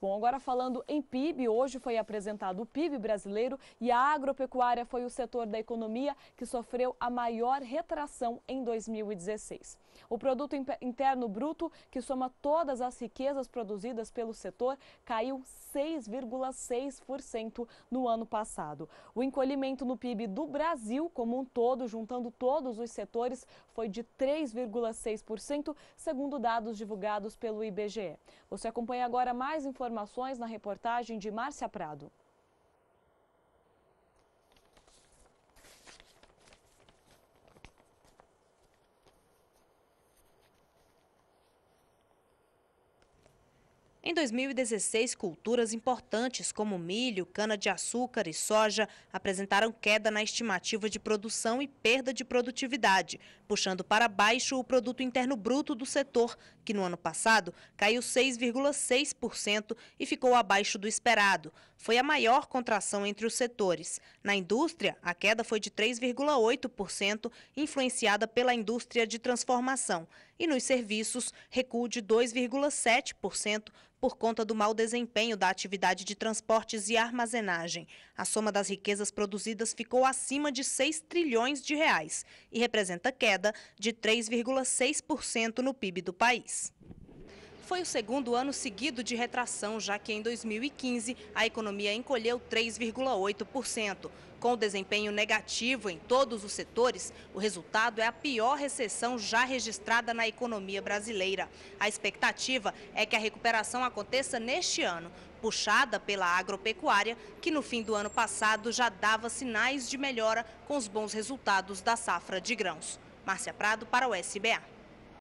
Bom, agora falando em PIB, hoje foi apresentado o PIB brasileiro e a agropecuária foi o setor da economia que sofreu a maior retração em 2016. O produto interno bruto, que soma todas as riquezas produzidas pelo setor, caiu 6,6% no ano passado. O encolhimento no PIB do Brasil como um todo, juntando todos os setores, foi de 3,6%, segundo dados divulgados pelo IBGE. Você acompanha agora mais informações informações na reportagem de Márcia Prado. Em 2016, culturas importantes como milho, cana-de-açúcar e soja apresentaram queda na estimativa de produção e perda de produtividade, puxando para baixo o produto interno bruto do setor, que no ano passado caiu 6,6% e ficou abaixo do esperado. Foi a maior contração entre os setores. Na indústria, a queda foi de 3,8%, influenciada pela indústria de transformação e nos serviços recuo de 2,7% por conta do mau desempenho da atividade de transportes e armazenagem. A soma das riquezas produzidas ficou acima de 6 trilhões de reais e representa queda de 3,6% no PIB do país. Foi o segundo ano seguido de retração, já que em 2015 a economia encolheu 3,8%. Com desempenho negativo em todos os setores, o resultado é a pior recessão já registrada na economia brasileira. A expectativa é que a recuperação aconteça neste ano, puxada pela agropecuária, que no fim do ano passado já dava sinais de melhora com os bons resultados da safra de grãos. Márcia Prado para o SBA.